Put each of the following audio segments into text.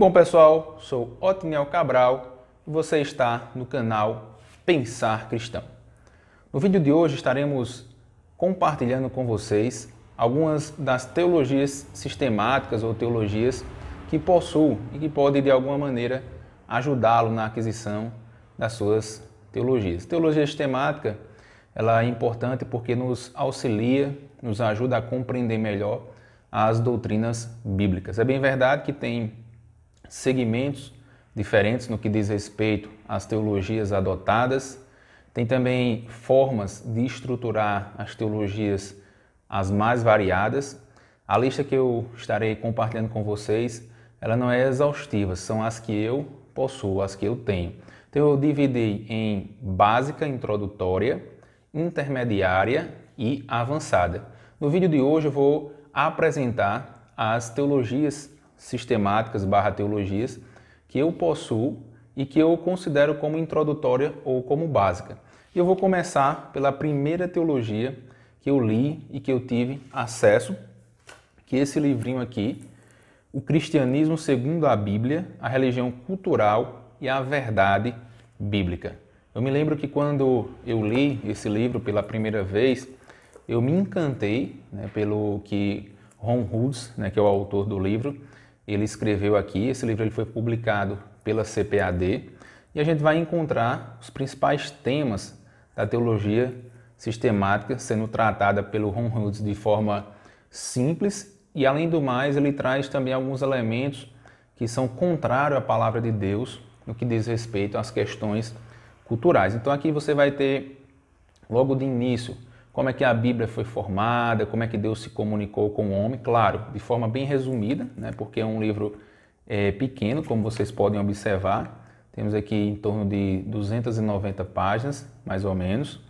Bom pessoal, sou Otniel Cabral e você está no canal Pensar Cristão. No vídeo de hoje estaremos compartilhando com vocês algumas das teologias sistemáticas ou teologias que possuo e que podem de alguma maneira ajudá-lo na aquisição das suas teologias. Teologia sistemática ela é importante porque nos auxilia, nos ajuda a compreender melhor as doutrinas bíblicas. É bem verdade que tem segmentos diferentes no que diz respeito às teologias adotadas, tem também formas de estruturar as teologias as mais variadas. A lista que eu estarei compartilhando com vocês, ela não é exaustiva, são as que eu possuo, as que eu tenho. Então eu dividi em básica, introdutória, intermediária e avançada. No vídeo de hoje eu vou apresentar as teologias sistemáticas barra teologias que eu possuo e que eu considero como introdutória ou como básica. E eu vou começar pela primeira teologia que eu li e que eu tive acesso, que é esse livrinho aqui, O Cristianismo segundo a Bíblia, a religião cultural e a verdade bíblica. Eu me lembro que quando eu li esse livro pela primeira vez, eu me encantei né, pelo que Ron Hoods, né, que é o autor do livro, ele escreveu aqui. Esse livro ele foi publicado pela CPAD e a gente vai encontrar os principais temas da teologia sistemática sendo tratada pelo Ron Hughes de forma simples e além do mais ele traz também alguns elementos que são contrários à palavra de Deus no que diz respeito às questões culturais. Então aqui você vai ter logo de início como é que a Bíblia foi formada, como é que Deus se comunicou com o homem, claro, de forma bem resumida, né, porque é um livro é, pequeno, como vocês podem observar. Temos aqui em torno de 290 páginas, mais ou menos,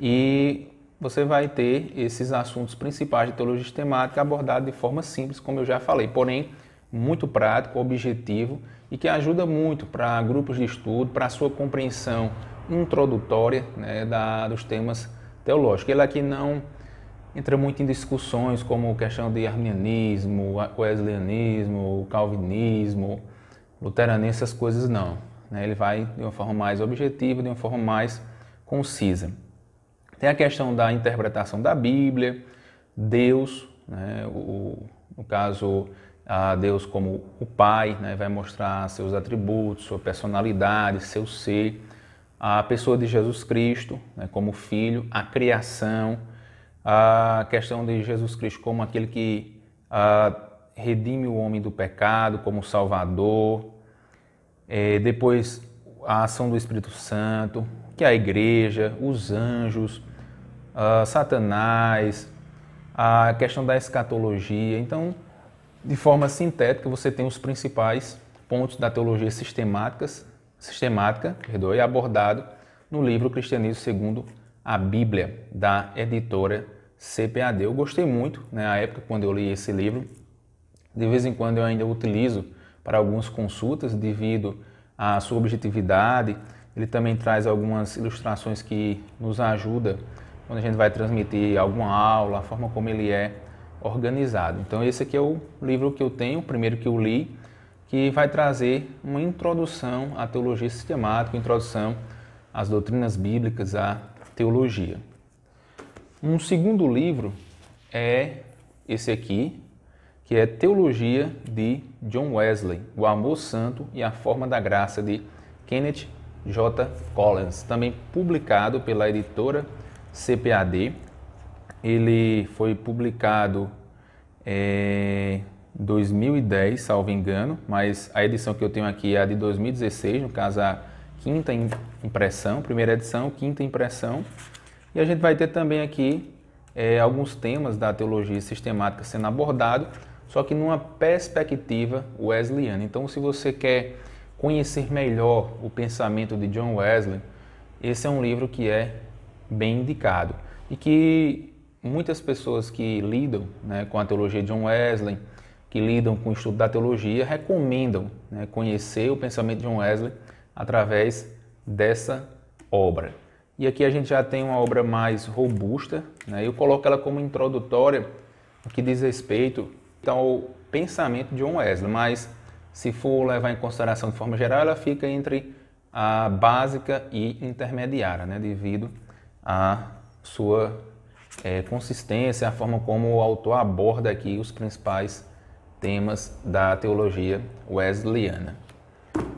e você vai ter esses assuntos principais de teologia sistemática abordados de forma simples, como eu já falei, porém muito prático, objetivo e que ajuda muito para grupos de estudo, para a sua compreensão introdutória né, da, dos temas teológico. Ele aqui não entra muito em discussões como questão de arminianismo, wesleyanismo, calvinismo, luteranismo, essas coisas não. Né? Ele vai de uma forma mais objetiva, de uma forma mais concisa. Tem a questão da interpretação da Bíblia, Deus, né? o, no caso, a Deus como o Pai, né? vai mostrar seus atributos, sua personalidade, seu ser a pessoa de Jesus Cristo né, como filho, a criação, a questão de Jesus Cristo como aquele que a, ah, redime o homem do pecado, como Salvador, é, depois a ação do Espírito Santo, que é a igreja, os anjos, a, ah, Satanás, a questão da escatologia. Então, de forma sintética, você tem os principais pontos da teologia sistemáticas sistemática, perdoe, é abordado no livro Cristianismo segundo a Bíblia, da editora CPAD. Eu gostei muito, né, na época quando eu li esse livro. De vez em quando eu ainda utilizo para algumas consultas devido à sua objetividade. Ele também traz algumas ilustrações que nos ajuda quando a gente vai transmitir alguma aula, a forma como ele é organizado. Então esse aqui é o livro que eu tenho, o primeiro que eu li, que vai trazer uma introdução à teologia sistemática, introdução às doutrinas bíblicas, à teologia. Um segundo livro é esse aqui, que é Teologia de John Wesley, O Amor Santo e a Forma da Graça de Kenneth J. Collins, também publicado pela editora CPAD. Ele foi publicado é, 2010, salvo engano, mas a edição que eu tenho aqui é a de 2016, no caso a quinta impressão, primeira edição, quinta impressão. E a gente vai ter também aqui é, alguns temas da teologia sistemática sendo abordado, só que numa perspectiva wesleyana. Então, se você quer conhecer melhor o pensamento de John Wesley, esse é um livro que é bem indicado e que muitas pessoas que lidam né, com a teologia de John Wesley, que lidam com o estudo da teologia recomendam né, conhecer o pensamento de John Wesley através dessa obra. E aqui a gente já tem uma obra mais robusta, né, eu coloco ela como introdutória o que diz respeito ao pensamento de John Wesley, mas se for levar em consideração de forma geral, ela fica entre a básica e intermediária, né, devido à sua é, consistência, a forma como o autor aborda aqui os principais temas da teologia wesleyana.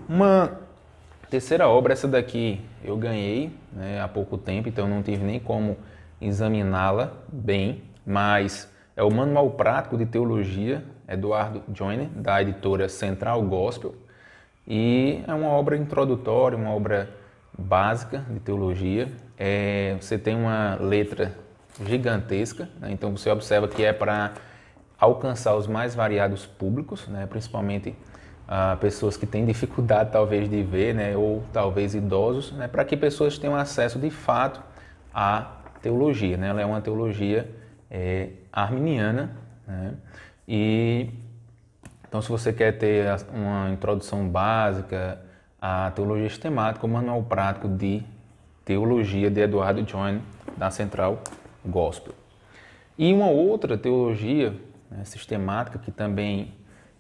Uma terceira obra, essa daqui eu ganhei né, há pouco tempo, então não tive nem como examiná-la bem, mas é o Manual Prático de Teologia, Eduardo Joyner, da editora Central Gospel, e é uma obra introdutória, uma obra básica de teologia. É, você tem uma letra gigantesca, né, então você observa que é para alcançar os mais variados públicos, né, principalmente ah, pessoas que têm dificuldade talvez de ver, né, ou talvez idosos, né, para que pessoas tenham acesso de fato à teologia. Né? Ela é uma teologia é, arminiana né? e então, se você quer ter uma introdução básica à teologia sistemática, o manual prático de teologia de Eduardo John da Central Gospel. E uma outra teologia né, sistemática, que também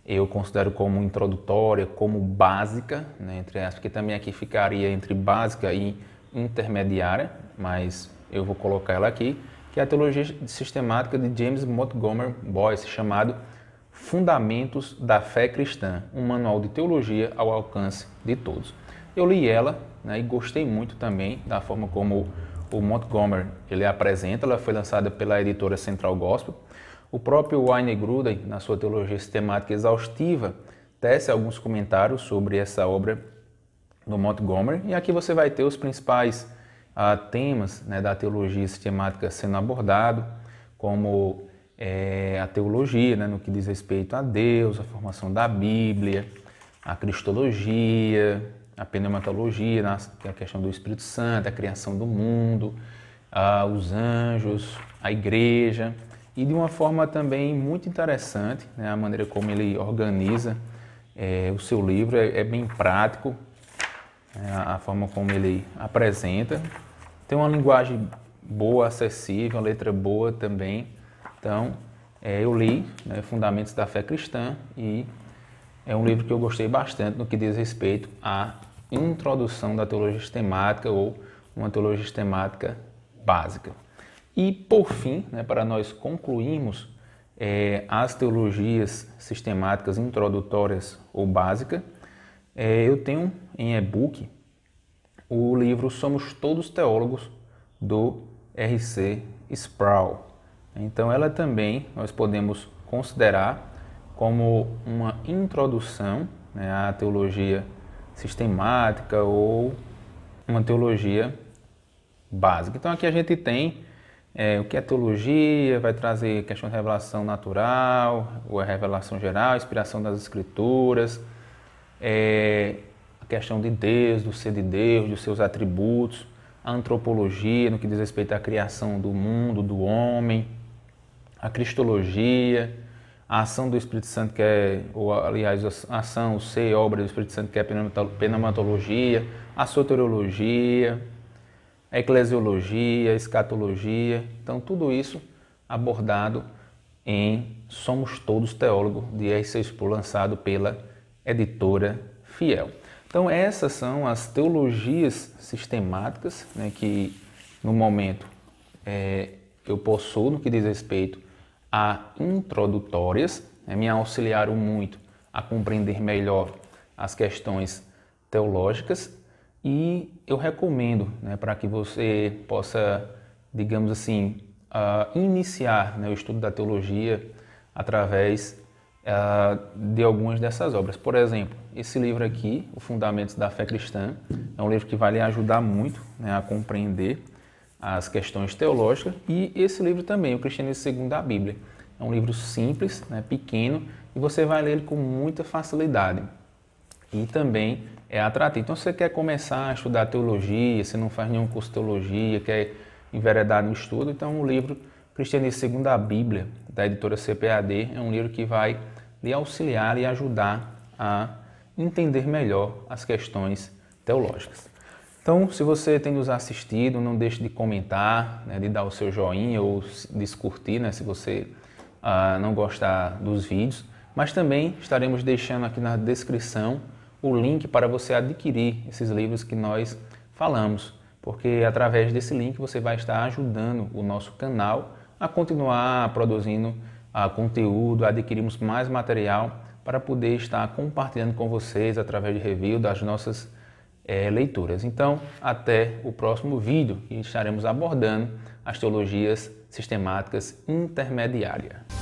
eu considero como introdutória, como básica, né, entre as que também aqui ficaria entre básica e intermediária, mas eu vou colocar ela aqui, que é a teologia sistemática de James Montgomery Boyce, chamado Fundamentos da Fé Cristã, um manual de teologia ao alcance de todos. Eu li ela né, e gostei muito também da forma como o Montgomery ele apresenta. Ela foi lançada pela editora Central Gospel. O próprio Wayne Gruden, na sua teologia sistemática exaustiva, tece alguns comentários sobre essa obra do Montgomery, e aqui você vai ter os principais ah, temas né, da teologia sistemática sendo abordado, como é, a teologia, né, no que diz respeito a Deus, a formação da Bíblia, a cristologia, a pneumatologia, é a questão do Espírito Santo, a criação do mundo, ah, os anjos, a igreja, e de uma forma também muito interessante, né, a maneira como ele organiza é, o seu livro é, é bem prático, é, a forma como ele apresenta. Tem uma linguagem boa, acessível, uma letra boa também. Então, é, eu li né, Fundamentos da Fé Cristã e é um livro que eu gostei bastante no que diz respeito à introdução da teologia sistemática ou uma teologia sistemática básica. E por fim, né, para nós concluirmos, é, as teologias sistemáticas introdutórias ou básica, é, eu tenho em e-book o livro Somos Todos Teólogos do R.C. Sproul. Então, ela também nós podemos considerar como uma introdução né, à teologia sistemática ou uma teologia básica. Então, aqui a gente tem é, o que é teologia, vai trazer questão de revelação natural, ou a é revelação geral, a inspiração das escrituras, é, a questão de Deus, do ser de Deus, dos seus atributos, a antropologia, no que diz respeito à criação do mundo, do homem, a cristologia, a ação do Espírito Santo, que é, ou aliás, a ação, o ser, obra do Espírito Santo, que é a pneumatologia, a soteriologia, a eclesiologia, a escatologia. Então, tudo isso abordado em Somos Todos Teólogos, de r Spur, lançado pela editora Fiel. Então, essas são as teologias sistemáticas né, que, no momento, é, eu possuo no que diz respeito a introdutórias, né, me auxiliaram muito a compreender melhor as questões teológicas e eu recomendo né, para que você possa, digamos assim, uh, iniciar né, o estudo da teologia através uh, de algumas dessas obras. Por exemplo, esse livro aqui, O Fundamentos da Fé Cristã, é um livro que vai lhe ajudar muito né, a compreender as questões teológicas. E esse livro também, O Cristianismo Segundo a Bíblia. É um livro simples, né, pequeno, e você vai ler ele com muita facilidade. E também é atrativo. Então, se você quer começar a estudar teologia, você não faz nenhum curso de teologia, quer enveredar no estudo, então o livro Cristianismo Segundo a Bíblia, da editora CPAD, é um livro que vai lhe auxiliar e ajudar a entender melhor as questões teológicas. Então, se você tem nos assistido, não deixe de comentar, né, de dar o seu joinha ou de curtir, né, se você ah, não gostar dos vídeos. Mas também estaremos deixando aqui na descrição o link para você adquirir esses livros que nós falamos, porque através desse link você vai estar ajudando o nosso canal a continuar produzindo a ah, conteúdo, adquirimos mais material para poder estar compartilhando com vocês através de review das nossas é, leituras. Então, até o próximo vídeo e estaremos abordando as teologias sistemáticas intermediárias.